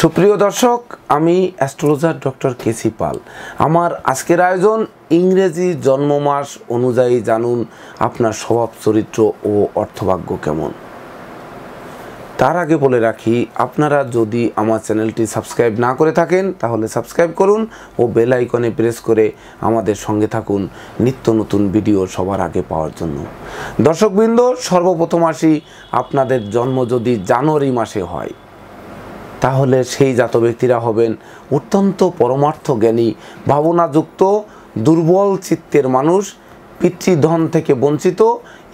সুপ্রিয় দর্শক আমি অ্যাস্ট্রোলজার ডক্টর কেসি পাল আমার আজকের আয়োজন ইংরেজি জন্মমাস অনুযায়ী জানুন আপনার স্বভাব চরিত্র ও অর্থভাগ্য কেমন তার আগে বলে রাখি আপনারা যদি আমার চ্যানেলটি সাবস্ক্রাইব না করে থাকেন তাহলে সাবস্ক্রাইব করুন ও বেল আইকনে প্রেস করে আমাদের সঙ্গে থাকুন নিত্য নতুন ভিডিও সবার আগে পাওয়ার জন্য দর্শকবৃন্দ সর্বপ্রথম আসি আপনাদের জন্ম যদি জানুয়ারি মাসে হয় তাহলে সেই জাত ব্যক্তিরা হবেন অত্যন্ত পরমার্থ জ্ঞানী ভাবনাযুক্ত দুর্বল চিত্তের মানুষ পিতৃধন থেকে বঞ্চিত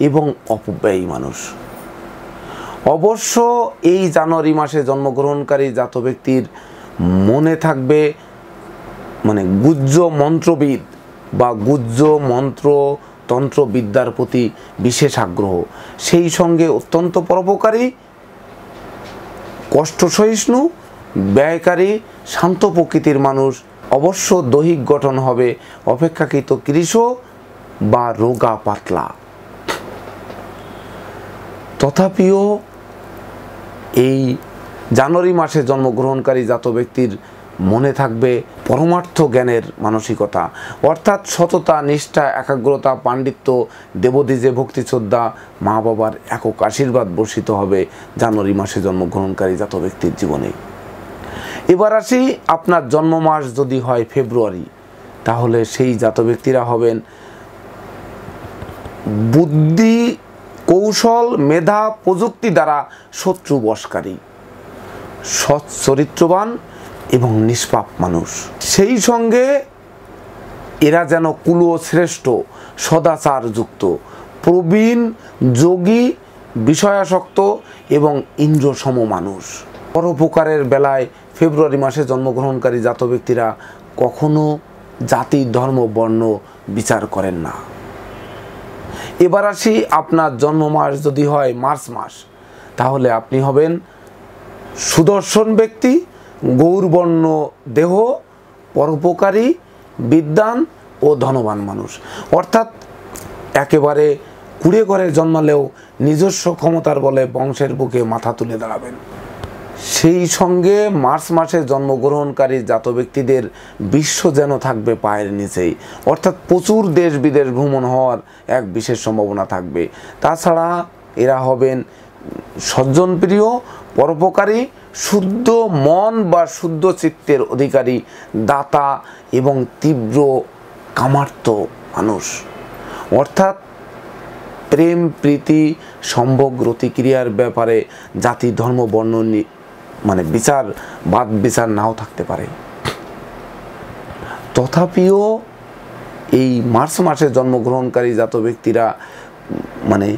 এবং অপব্যয়ী মানুষ অবশ্য এই জানুয়ারি মাসে জন্মগ্রহণকারী জাত ব্যক্তির মনে থাকবে মানে গুজ্জ মন্ত্রবিদ বা গুজ্জ মন্ত্র তন্ত্রবিদ্যার প্রতি বিশেষ আগ্রহ সেই সঙ্গে অত্যন্ত পরোপকারী কষ্ট সহিষ্ণু ব্যয়কারী শান্ত প্রকৃতির মানুষ অবশ্য দৈহিক গঠন হবে অপেক্ষাকৃত কৃষ বা রোগা পাতলা তথাপিও এই জানুয়ারি মাসে জন্মগ্রহণকারী জাত ব্যক্তির মনে থাকবে পরমার্থ জ্ঞানের মানসিকতা অর্থাৎ সততা নিষ্ঠা একাগ্রতা পাণ্ডিত্য দেবদিজে ভক্তি শ্রদ্ধা মা বাবার একক আশীর্বাদ বর্ষিত হবে জানুয়ারি মাসে জন্মগ্রহণকারী জাত ব্যক্তির জীবনে এবার আসি আপনার জন্ম মাস যদি হয় ফেব্রুয়ারি তাহলে সেই জাত ব্যক্তিরা হবেন বুদ্ধি কৌশল মেধা প্রযুক্তি দ্বারা শত্রু বসকারী সৎ চরিত্রবান এবং নিষ্পাপ মানুষ সেই সঙ্গে এরা যেন শ্রেষ্ঠ সদাচারযুক্ত প্রবীণ যোগী বিষয়াসক্ত এবং ইন্দ্রসম মানুষ পরোপকারের বেলায় ফেব্রুয়ারি মাসে জন্মগ্রহণকারী জাত ব্যক্তিরা কখনো জাতি ধর্ম বর্ণ বিচার করেন না এবার আসি আপনার জন্ম মাস যদি হয় মার্চ মাস তাহলে আপনি হবেন সুদর্শন ব্যক্তি গৌরবর্ণ দেহ পরোপকারী বিদ্যান ও ধনবান মানুষ অর্থাৎ একেবারে কুড়ে ঘরে জন্মালেও নিজস্ব ক্ষমতার বলে বংশের বুকে মাথা তুলে দাঁড়াবেন সেই সঙ্গে মার্চ মাসে জন্মগ্রহণকারী জাত ব্যক্তিদের বিশ্ব যেন থাকবে পায়ের নিচেই অর্থাৎ প্রচুর দেশ বিদেশ ভ্রমণ হওয়ার এক বিশেষ সম্ভাবনা থাকবে তাছাড়া এরা হবেন সজ্জনপ্রিয় পরোপকারী শুদ্ধ মন বা শুদ্ধ চিত্তের অধিকারী দাতা এবং তীব্র কামার্ত মানুষ অর্থাৎ প্রেম প্রীতি সম্ভব রতিক্রিয়ার ব্যাপারে জাতি ধর্ম বর্ণ মানে বিচার বাদ বিচার নাও থাকতে পারে তথাপিও এই মার্চ মাসে জন্মগ্রহণকারী জাত ব্যক্তিরা মানে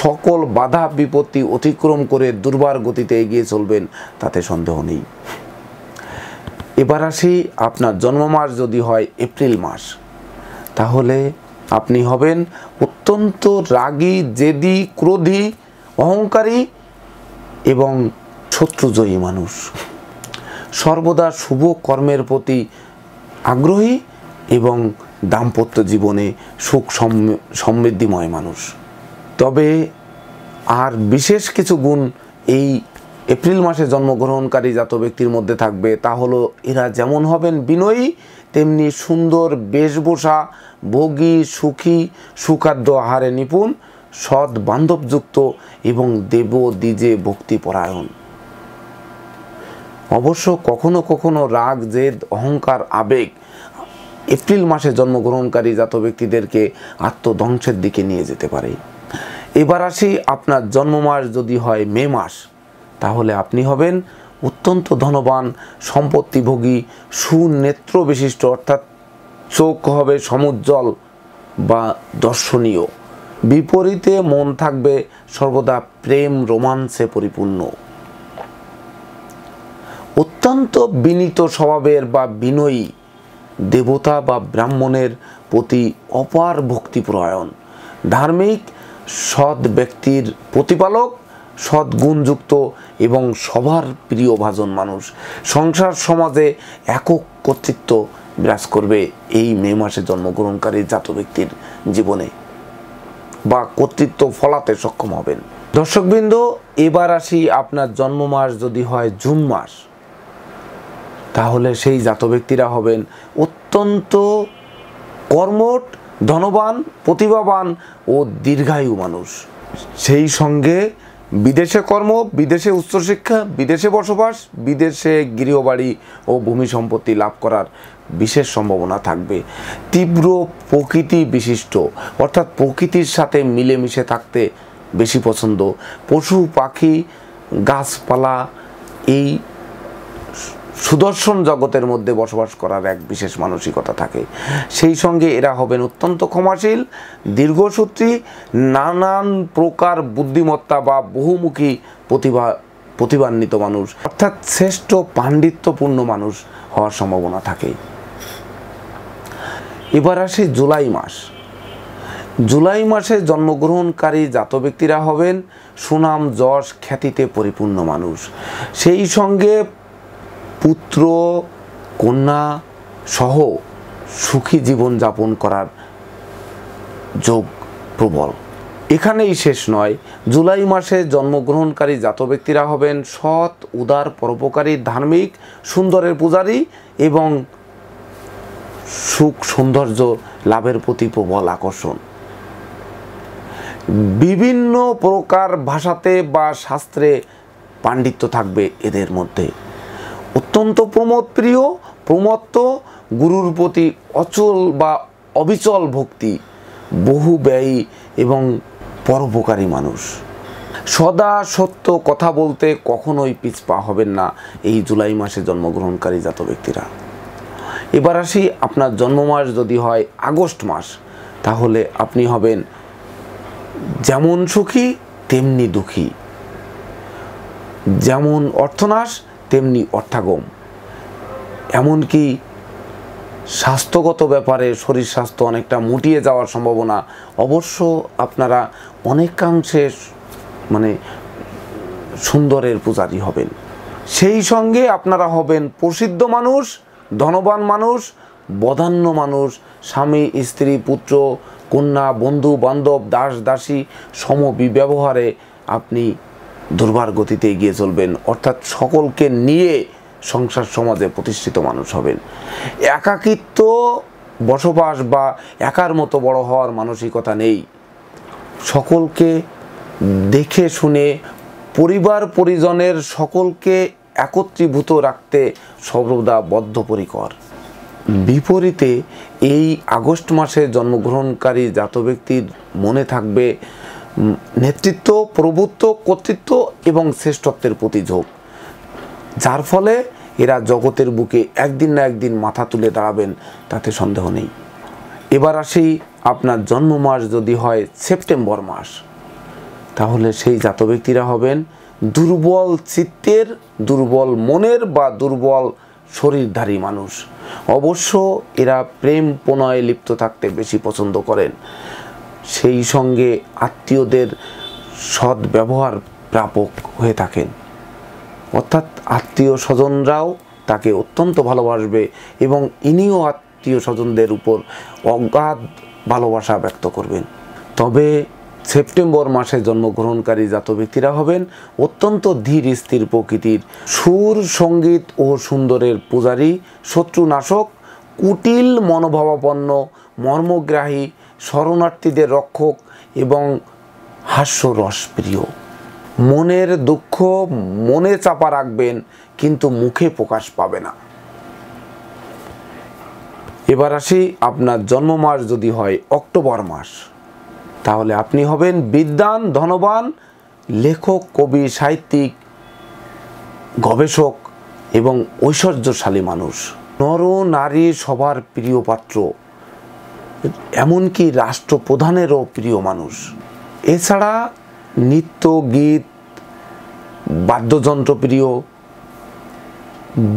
সকল বাধা বিপত্তি অতিক্রম করে দুর্বার গতিতে এগিয়ে চলবেন তাতে সন্দেহ নেই এবার আসি আপনার জন্ম মাস যদি হয় এপ্রিল মাস তাহলে আপনি হবেন অত্যন্ত রাগী জেদি ক্রোধী অহংকারী এবং শত্রুজয়ী মানুষ সর্বদা শুভ কর্মের প্রতি আগ্রহী এবং দাম্পত্য জীবনে সুখ সমৃদ্ধিময় মানুষ তবে আর বিশেষ কিছু গুণ এই এপ্রিল মাসে জন্মগ্রহণকারী জাত ব্যক্তির মধ্যে থাকবে তা হলো এরা যেমন হবেন বিনয়ী তেমনি সুন্দর বেশভূষা ভোগী সুখী সুখাদ্য আহারে নিপুণ সৎ বান্ধবযুক্ত এবং দেব দ্বিজে ভক্তিপরায়ণ অবশ্য কখনো কখনো রাগ জেদ অহংকার আবেগ এপ্রিল মাসে জন্মগ্রহণকারী জাত ব্যক্তিদেরকে আত্মধ্বংসের দিকে নিয়ে যেতে পারে এবার আসি আপনার জন্ম মাস যদি হয় মে মাস তাহলে আপনি হবেন অত্যন্ত ধনবান সম্পত্তিভোগী সুনেত্র বিশিষ্ট অর্থাৎ চোখ হবে সমুজ্জ্বল বা দর্শনীয় বিপরীতে মন থাকবে সর্বদা প্রেম রোমাঞ্চে পরিপূর্ণ অত্যন্ত বিনীত স্বভাবের বা বিনয়ী দেবতা বা ব্রাহ্মণের প্রতি অপার ভক্তিপ্রয়ণ ধার্মিক সৎ ব্যক্তির প্রতিপালক সৎ এবং সবার প্রিয় ভাজন মানুষ সংসার সমাজে একক কর্তৃত্ব বিরাজ করবে এই মে মাসে জন্মগ্রহণকারী জাত ব্যক্তির জীবনে বা কর্তৃত্ব ফলাতে সক্ষম হবেন দর্শকবৃন্দ এবার আসি আপনার জন্ম মাস যদি হয় জুন মাস তাহলে সেই জাত ব্যক্তিরা হবেন অত্যন্ত কর্মট ধনবান প্রতিভাবান ও দীর্ঘায়ু মানুষ সেই সঙ্গে বিদেশে কর্ম বিদেশে উচ্চশিক্ষা বিদেশে বসবাস বিদেশে গৃহবাড়ি ও ভূমি সম্পত্তি লাভ করার বিশেষ সম্ভাবনা থাকবে তীব্র প্রকৃতি বিশিষ্ট অর্থাৎ প্রকৃতির সাথে মিলেমিশে থাকতে বেশি পছন্দ পশু পাখি গাছপালা এই সুদর্শন জগতের মধ্যে বসবাস করার এক বিশেষ মানসিকতা থাকে সেই সঙ্গে এরা হবেন অত্যন্ত ক্ষমাশীল দীর্ঘসূত্রী নানান প্রকার বুদ্ধিমত্তা বা বহুমুখী প্রতিভা প্রতিভান্বিত মানুষ অর্থাৎ শ্রেষ্ঠ পাণ্ডিত্যপূর্ণ মানুষ হওয়ার সম্ভাবনা থাকে এবার আসে জুলাই মাস জুলাই মাসে জন্মগ্রহণকারী জাত ব্যক্তিরা হবেন সুনাম যশ খ্যাতিতে পরিপূর্ণ মানুষ সেই সঙ্গে পুত্র কন্যা সহ সুখী জীবন যাপন করার যোগ প্রবল এখানেই শেষ নয় জুলাই মাসে জন্মগ্রহণকারী জাত ব্যক্তিরা হবেন সৎ উদার পরোপকারী ধার্মিক সুন্দরের পূজারী এবং সুখ সৌন্দর্য লাভের প্রতি প্রবল আকর্ষণ বিভিন্ন প্রকার ভাষাতে বা শাস্ত্রে পাণ্ডিত্য থাকবে এদের মধ্যে অত্যন্ত প্রমোদপ্রিয় প্রমত্ত গুরুর প্রতি অচল বা অবিচল ভক্তি বহু ব্যয়ী এবং পরোপকারী মানুষ সদা সত্য কথা বলতে কখনোই পিছপা হবেন না এই জুলাই মাসে জন্মগ্রহণকারী জাত ব্যক্তিরা এবার আসি আপনার জন্মমাস যদি হয় আগস্ট মাস তাহলে আপনি হবেন যেমন সুখী তেমনি দুঃখী যেমন অর্থনাশ তেমনি অর্থাগম এমনকি স্বাস্থ্যগত ব্যাপারে শরীর স্বাস্থ্য অনেকটা মুটিয়ে যাওয়ার সম্ভাবনা অবশ্য আপনারা অনেকাংশে মানে সুন্দরের পূজারী হবেন সেই সঙ্গে আপনারা হবেন প্রসিদ্ধ মানুষ ধনবান মানুষ বদান্য মানুষ স্বামী স্ত্রী পুত্র কন্যা বন্ধু বান্ধব দাস দাসী সমবিব্যবহারে আপনি দুর্বার গতিতে এগিয়ে চলবেন অর্থাৎ সকলকে নিয়ে সংসার সমাজে প্রতিষ্ঠিত মানুষ হবেন একাকিত্ব বসবাস বা একার মতো বড় হওয়ার মানসিকতা নেই সকলকে দেখে শুনে পরিবার পরিজনের সকলকে একত্রীভূত রাখতে সর্বদা বদ্ধপরিকর বিপরীতে এই আগস্ট মাসে জন্মগ্রহণকারী জাত ব্যক্তির মনে থাকবে নেতৃত্ব প্রভুত্ব কর্তৃত্ব এবং শ্রেষ্ঠত্বের প্রতি ঝোঁক যার ফলে এরা জগতের বুকে একদিন না একদিন মাথা তুলে দাঁড়াবেন তাতে সন্দেহ নেই এবার আসি আপনার জন্ম মাস যদি হয় সেপ্টেম্বর মাস তাহলে সেই জাত ব্যক্তিরা হবেন দুর্বল চিত্তের দুর্বল মনের বা দুর্বল শরীরধারী মানুষ অবশ্য এরা প্রেম প্রণয়ে লিপ্ত থাকতে বেশি পছন্দ করেন সেই সঙ্গে আত্মীয়দের সৎ ব্যবহার প্রাপক হয়ে থাকেন অর্থাৎ আত্মীয় স্বজনরাও তাকে অত্যন্ত ভালোবাসবে এবং ইনিও আত্মীয় স্বজনদের উপর অগাধ ভালোবাসা ব্যক্ত করবেন তবে সেপ্টেম্বর মাসে জন্মগ্রহণকারী জাত ব্যক্তিরা হবেন অত্যন্ত ধীর স্থির প্রকৃতির সুর সঙ্গীত ও সুন্দরের পূজারী শত্রুনাশক কুটিল মনোভাবাপন্ন মর্মগ্রাহী শরণার্থীদের রক্ষক এবং হাস্যরসপ্রিয় মনের দুঃখ মনে চাপা রাখবেন কিন্তু মুখে প্রকাশ পাবে না এবার আসি আপনার জন্ম মাস যদি হয় অক্টোবর মাস তাহলে আপনি হবেন বিদ্যান ধনবান লেখক কবি সাহিত্যিক গবেষক এবং ঐশ্বর্যশালী মানুষ নর নারী সবার প্রিয় পাত্র এমনকি রাষ্ট্রপ্রধানেরও প্রিয় মানুষ এছাড়া নৃত্য গীত বাদ্যযন্ত্র প্রিয়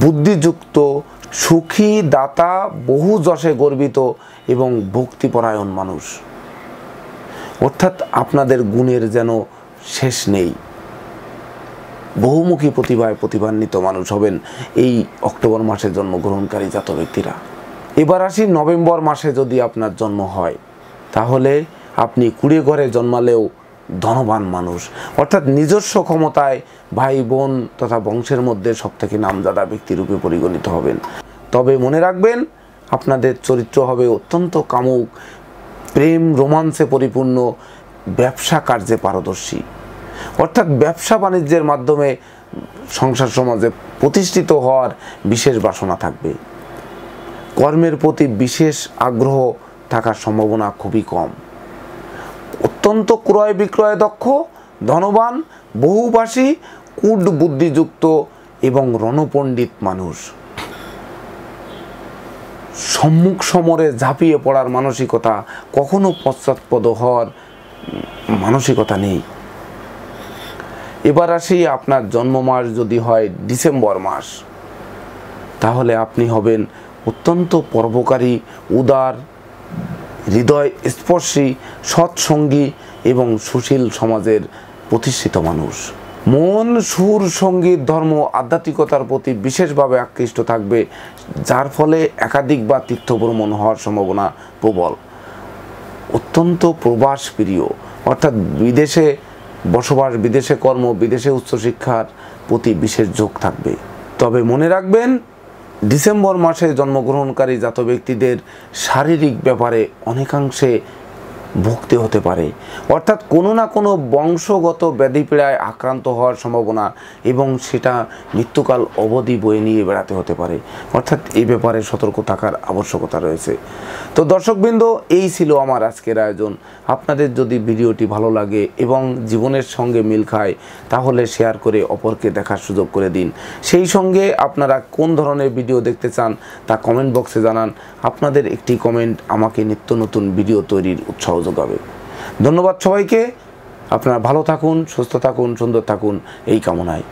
বুদ্ধিযুক্ত সুখী দাতা বহু যশে গর্বিত এবং ভক্তিপরায়ণ মানুষ অর্থাৎ আপনাদের গুণের যেন শেষ নেই বহুমুখী প্রতিভায় প্রতিভান্বিত মানুষ হবেন এই অক্টোবর মাসের জন্মগ্রহণকারী জাত ব্যক্তিরা এবার আসি নভেম্বর মাসে যদি আপনার জন্ম হয় তাহলে আপনি কুড়ে ঘরে জন্মালেও ধনবান মানুষ অর্থাৎ নিজস্ব ক্ষমতায় ভাই বোন তথা বংশের মধ্যে সবথেকে নামজাদা ব্যক্তিরূপে পরিগণিত হবেন তবে মনে রাখবেন আপনাদের চরিত্র হবে অত্যন্ত কামুক প্রেম রোমান্সে পরিপূর্ণ ব্যবসা কার্যে পারদর্শী অর্থাৎ ব্যবসা বাণিজ্যের মাধ্যমে সংসার সমাজে প্রতিষ্ঠিত হওয়ার বিশেষ বাসনা থাকবে কর্মের প্রতি বিশেষ আগ্রহ থাকার সম্ভাবনা খুবই কম অত্যন্ত ক্রয় বিক্রয় দক্ষ ধনবান বহুবাসী কূট বুদ্ধিযুক্ত এবং রণপণ্ডিত মানুষ সম্মুখ সমরে ঝাঁপিয়ে পড়ার মানসিকতা কখনো পশ্চাৎপদ হওয়ার মানসিকতা নেই এবার আসি আপনার জন্ম মাস যদি হয় ডিসেম্বর মাস তাহলে আপনি হবেন অত্যন্ত পরোপকারী উদার হৃদয় স্পর্শী সৎসঙ্গী এবং সুশীল সমাজের প্রতিষ্ঠিত মানুষ মন সুর সঙ্গীত ধর্ম আধ্যাত্মিকতার প্রতি বিশেষভাবে আকৃষ্ট থাকবে যার ফলে একাধিক বা তীর্থ ভ্রমণ হওয়ার সম্ভাবনা প্রবল অত্যন্ত প্রবাস প্রিয় অর্থাৎ বিদেশে বসবাস বিদেশে কর্ম বিদেশে উচ্চশিক্ষার প্রতি বিশেষ যোগ থাকবে তবে মনে রাখবেন ডিসেম্বর মাসে জন্মগ্রহণকারী জাত ব্যক্তিদের শারীরিক ব্যাপারে অনেকাংশে ভুগতে হতে পারে অর্থাৎ কোনো না কোনো বংশগত ব্যাধিপীড়ায় আক্রান্ত হওয়ার সম্ভাবনা এবং সেটা মৃত্যুকাল অবধি বয়ে নিয়ে বেড়াতে হতে পারে অর্থাৎ এই ব্যাপারে সতর্ক থাকার আবশ্যকতা রয়েছে তো দর্শকবৃন্দ এই ছিল আমার আজকের আয়োজন আপনাদের যদি ভিডিওটি ভালো লাগে এবং জীবনের সঙ্গে মিল খায় তাহলে শেয়ার করে অপরকে দেখার সুযোগ করে দিন সেই সঙ্গে আপনারা কোন ধরনের ভিডিও দেখতে চান তা কমেন্ট বক্সে জানান আপনাদের একটি কমেন্ট আমাকে নিত্য নতুন ভিডিও তৈরির উৎসাহ সহযোগ হবে ধন্যবাদ সবাইকে আপনারা ভালো থাকুন সুস্থ থাকুন সুন্দর থাকুন এই কামনায়